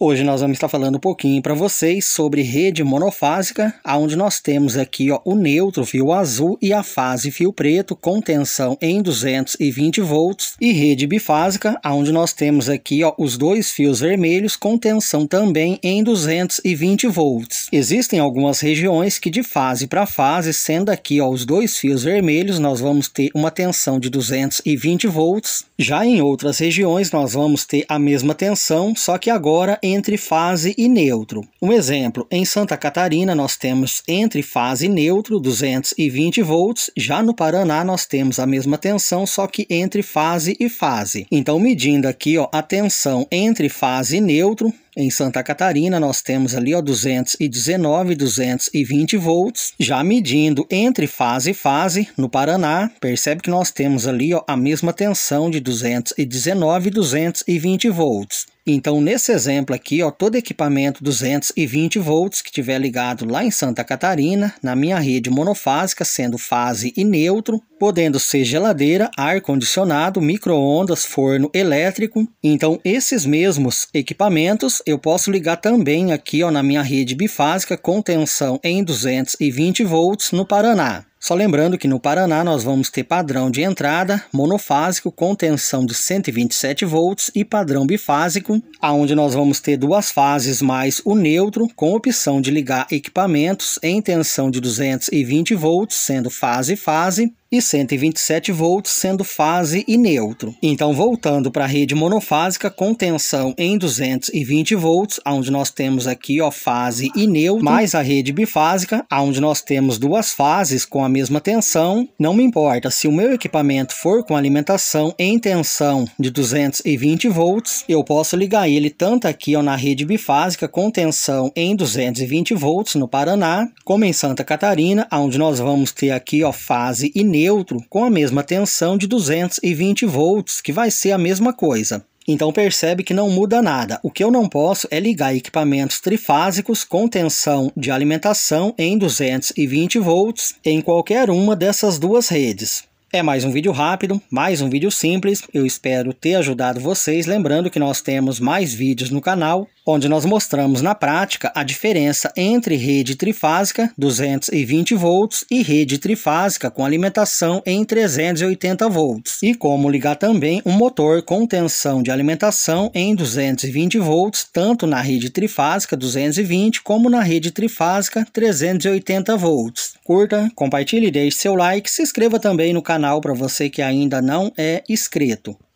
Hoje nós vamos estar falando um pouquinho para vocês sobre rede monofásica, onde nós temos aqui ó, o neutro, fio azul, e a fase fio preto com tensão em 220 volts, e rede bifásica, onde nós temos aqui ó, os dois fios vermelhos com tensão também em 220 volts. Existem algumas regiões que de fase para fase, sendo aqui ó, os dois fios vermelhos, nós vamos ter uma tensão de 220 volts, já em outras regiões nós vamos ter a mesma tensão, só que agora entre fase e neutro. Um exemplo, em Santa Catarina nós temos entre fase e neutro 220 volts, já no Paraná nós temos a mesma tensão, só que entre fase e fase. Então medindo aqui ó, a tensão entre fase e neutro, em Santa Catarina, nós temos ali ó, 219, 220 volts. Já medindo entre fase e fase, no Paraná, percebe que nós temos ali ó, a mesma tensão de 219 220 volts. Então, nesse exemplo aqui, ó, todo equipamento 220 volts que tiver ligado lá em Santa Catarina, na minha rede monofásica, sendo fase e neutro, podendo ser geladeira, ar-condicionado, micro-ondas, forno elétrico. Então, esses mesmos equipamentos eu posso ligar também aqui ó, na minha rede bifásica com tensão em 220 volts no Paraná. Só lembrando que no Paraná nós vamos ter padrão de entrada monofásico com tensão de 127 volts e padrão bifásico, aonde nós vamos ter duas fases mais o neutro com opção de ligar equipamentos em tensão de 220 volts, sendo fase fase, e 127 volts sendo fase e neutro. Então voltando para a rede monofásica com tensão em 220 volts, onde nós temos aqui ó, fase e neutro, mais a rede bifásica, onde nós temos duas fases com a mesma tensão. Não me importa se o meu equipamento for com alimentação em tensão de 220 volts, eu posso ligar ele tanto aqui ó, na rede bifásica com tensão em 220 volts no Paraná, como em Santa Catarina, onde nós vamos ter aqui ó, fase e neutro neutro com a mesma tensão de 220 volts, que vai ser a mesma coisa. Então percebe que não muda nada. O que eu não posso é ligar equipamentos trifásicos com tensão de alimentação em 220 volts em qualquer uma dessas duas redes. É mais um vídeo rápido, mais um vídeo simples. Eu espero ter ajudado vocês. Lembrando que nós temos mais vídeos no canal onde nós mostramos na prática a diferença entre rede trifásica 220 volts e rede trifásica com alimentação em 380 volts e como ligar também um motor com tensão de alimentação em 220 volts tanto na rede trifásica 220 como na rede trifásica 380 volts. Curta, compartilhe, deixe seu like, se inscreva também no canal para você que ainda não é inscrito.